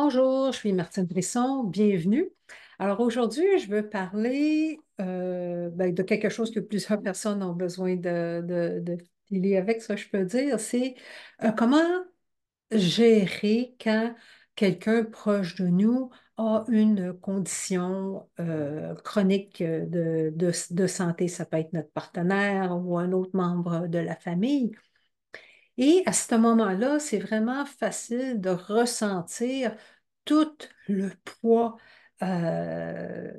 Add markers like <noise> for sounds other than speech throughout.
Bonjour, je suis Martine Brisson, bienvenue. Alors aujourd'hui, je veux parler euh, ben, de quelque chose que plusieurs <laughs> personnes ont besoin de, de, de avec, ça je peux dire, c'est euh, comment gérer quand quelqu'un proche de nous a une condition euh, chronique de, de, santé. Ça peut être notre partenaire ou un autre membre de la famille. Et à ce moment-là, c'est vraiment facile de ressentir tout le poids euh,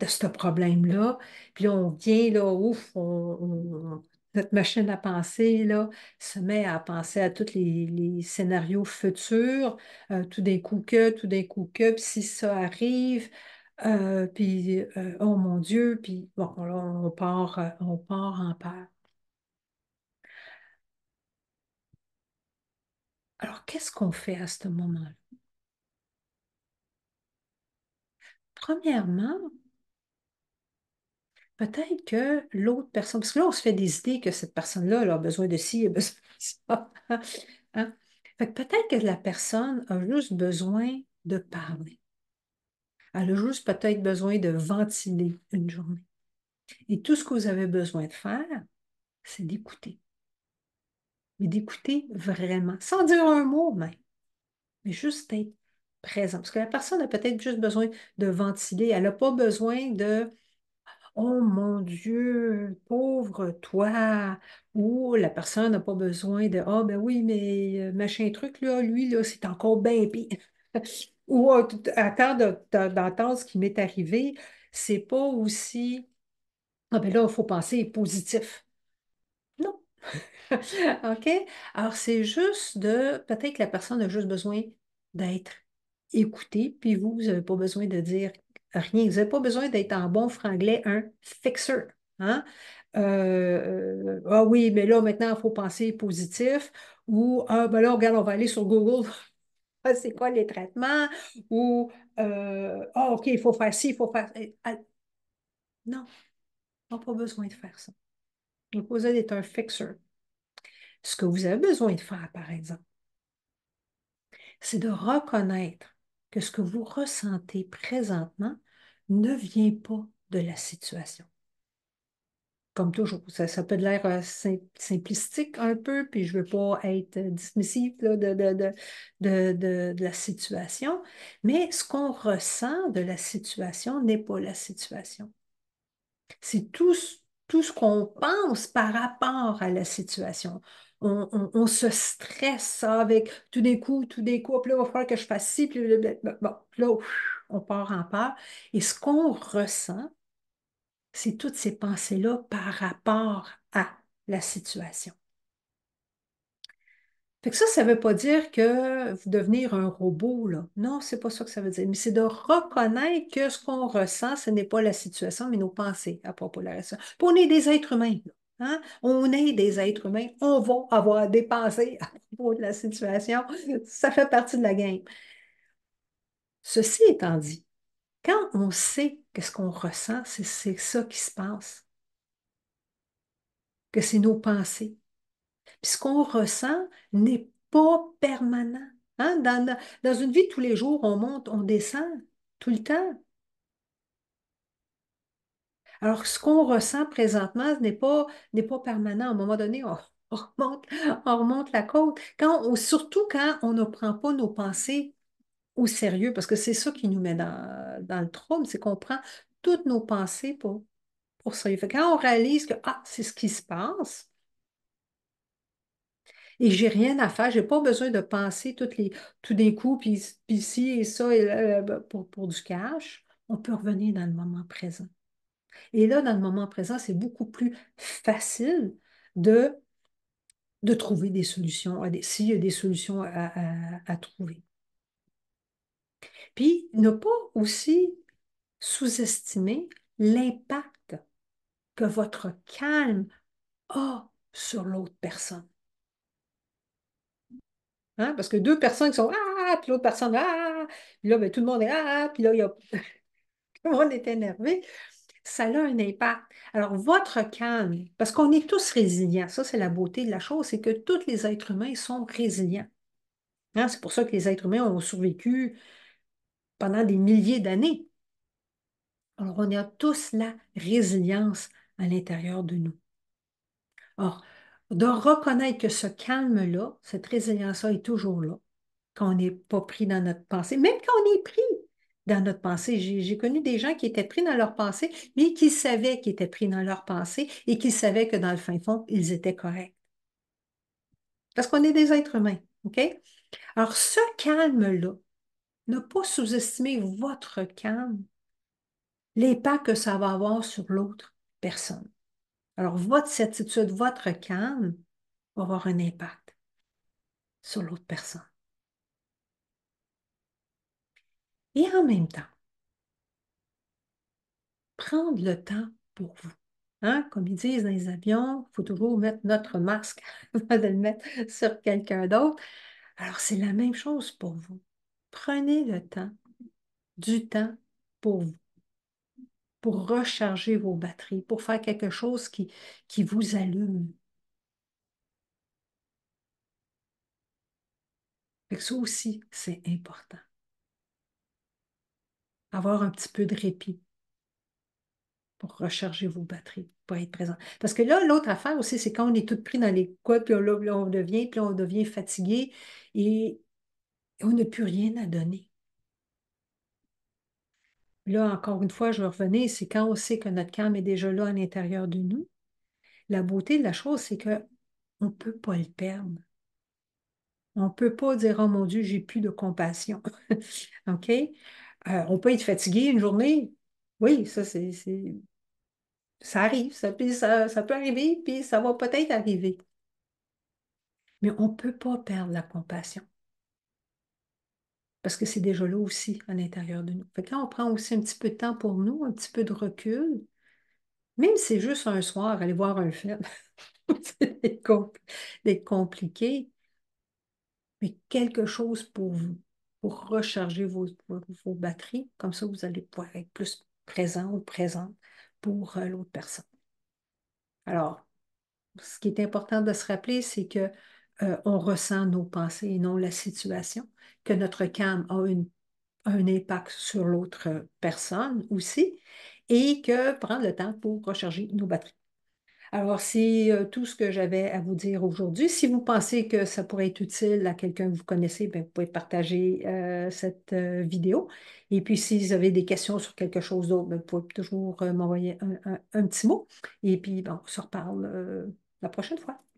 de ce problème-là. Puis on vient là, ouf, notre machine à penser là, se met à penser à tous les, scénarios futurs, euh, tout d'un coup que, tout d'un coup que, puis si ça arrive, euh, puis oh mon Dieu, puis bon, là, on part, on part en peur. qu'est-ce qu'on fait à ce moment-là? Premièrement, peut-être que l'autre personne, parce que là, on se fait des idées que cette personne-là a besoin de ci, a besoin de ça. <laughs> Hein? peut-être que la personne a juste besoin de parler. Elle a juste peut-être besoin de ventiler une journée. Et tout ce que vous avez besoin de faire, c'est d'écouter mais d'écouter vraiment, sans dire un mot même, mais juste être présent. Parce que la personne a peut-être juste besoin de ventiler, elle n'a pas besoin de Oh mon Dieu, pauvre toi! Ou la personne n'a pas besoin de Ah oh, ben oui, mais euh, machin truc, là, lui, là, c'est encore bien pire. <laughs> Ou euh, attendre d'entendre ce qui m'est arrivé, c'est pas aussi Ah ben là, il faut penser positif. <laughs> OK? Alors, c'est juste de. Peut-être que la personne a juste besoin d'être écoutée, puis vous, vous n'avez pas besoin de dire rien. Vous n'avez pas besoin d'être en bon franglais un fixer. Hein? Euh, ah oui, mais là, maintenant, il faut penser positif. Ou, ah, ben là, regarde, on va aller sur Google. <laughs> Ah, c'est quoi les traitements? Ou, euh, ah, OK, il faut faire ci, il faut faire. Eh, ah, non, on n'a pas besoin de faire ça. L'opposé est un fixer. Ce que vous avez besoin de faire, par exemple, c'est de reconnaître que ce que vous ressentez présentement ne vient pas de la situation. Comme toujours, ça, peut l'air euh, simplistique un peu, puis je ne veux pas être dismissif de, de la situation, mais ce qu'on ressent de la situation n'est pas la situation. C'est tout tout ce qu'on pense par rapport à la situation. On, se stresse avec tous d'un coups, tout d'un coup, oh, puis là, il va falloir que je fasse ci, puis bon, là, on part en part. Et ce qu'on ressent, c'est toutes ces pensées-là par rapport à la situation. Fait que ça, ça ne veut pas dire que vous devenir un robot, là. Non, n'est pas ça que ça veut dire. Mais c'est de reconnaître que ce qu'on ressent, ce n'est pas la situation, mais nos pensées à propos de la situation. on est des êtres humains, hein? On est des êtres humains. On va avoir des pensées à propos de la situation. Ça fait partie de la game. Ceci étant dit, quand on sait que ce qu'on ressent, c'est ça qui se passe, que c'est nos pensées, ce qu'on ressent n'est pas permanent. Hein? Dans, une vie tous les jours, on monte, on descend tout le temps. Alors, ce qu'on ressent présentement n'est pas, n'est pas permanent. À un moment donné, on, <laughs> remonte, la côte. Quand surtout quand on ne prend pas nos pensées au sérieux, parce que c'est ça qui nous met dans, le trouble, c'est qu'on prend toutes nos pensées pour, pour ça. quand on réalise que ah, c'est ce qui se passe, et j'ai rien à faire. J'ai pas besoin de penser toutes les, tout d'un coup, puis, et ça et ben, pour, du cash. On peut revenir dans le moment présent. Et là, dans le moment présent, c'est beaucoup plus facile de, de trouver des solutions, euh, s'il y a des solutions à trouver. Puis, ne pas aussi sous-estimer l'impact que votre calme a sur l'autre personne. Hein, parce que deux personnes qui sont Ah, puis l'autre personne Ah, puis là, ben, tout le monde est Ah, puis là, il y a... <laughs> tout le monde est énervé. Ça a un impact. Alors, votre calme, parce qu'on est tous résilients, ça, c'est la beauté de la chose, c'est que tous les êtres humains sont résilients. Hein. c'est pour ça que les êtres humains ont survécu pendant des milliers d'années. Alors, on a tous la résilience à l'intérieur de nous. Or, de reconnaître que ce calme-là, cette résilience-là est toujours là, qu'on n'est pas pris dans notre pensée, même quand on est pris dans notre pensée. J'ai connu des gens qui étaient pris dans leur pensée, mais qui savaient qu'ils étaient pris dans leur pensée et qui savaient que dans le fin fond, ils étaient corrects. Parce qu'on est des êtres humains, OK? Alors, ce calme-là, ne pas sous-estimer votre calme, l'impact que ça va avoir sur l'autre personne. Alors, votre certitude, votre calme va avoir un impact sur l'autre personne. Et en même temps, prendre le temps pour vous. Hein? Comme ils disent dans les avions, il faut toujours mettre notre masque <laughs> avant de le mettre sur quelqu'un d'autre. Alors, c'est la même chose pour vous. Prenez le temps, du temps pour vous pour recharger vos batteries, pour faire quelque chose qui, qui vous allume. ça aussi, c'est important. Avoir un petit peu de répit pour recharger vos batteries, pour être présent. Parce que là, l'autre affaire aussi, c'est quand on est tout pris dans les quoi, puis là, on devient, puis on devient fatigué et on n'a plus rien à donner là, encore une fois, je revenir, c'est quand on sait que notre calme est déjà là à l'intérieur de nous, la beauté de la chose, c'est qu'on ne peut pas le perdre. On ne peut pas dire, oh mon Dieu, j'ai plus de compassion. <laughs> OK? Euh, on peut être fatigué une journée. Oui, ça, c'est. Ça arrive, ça, ça peut arriver, puis ça va peut-être arriver. Mais on ne peut pas perdre la compassion parce que c'est déjà là aussi à l'intérieur de nous. Quand on prend aussi un petit peu de temps pour nous, un petit peu de recul. Même si c'est juste un soir, aller voir un film, <laughs> c'est compliqué, mais quelque chose pour vous, pour recharger vos, vos, batteries. Comme ça, vous allez pouvoir être plus présent ou présente pour euh, l'autre personne. Alors, ce qui est important de se rappeler, c'est que euh, on ressent nos pensées et non la situation, que notre calme a un impact sur l'autre euh, personne aussi, et que prendre le temps pour recharger nos batteries. Alors, c'est euh, tout ce que j'avais à vous dire aujourd'hui. Si vous pensez que ça pourrait être utile à quelqu'un que vous connaissez, ben, vous pouvez partager cette vidéo. Et puis, si vous avez des questions sur quelque chose d'autre, ben, vous pouvez toujours m'envoyer un, petit mot. Et puis, ben, on se reparle la prochaine fois.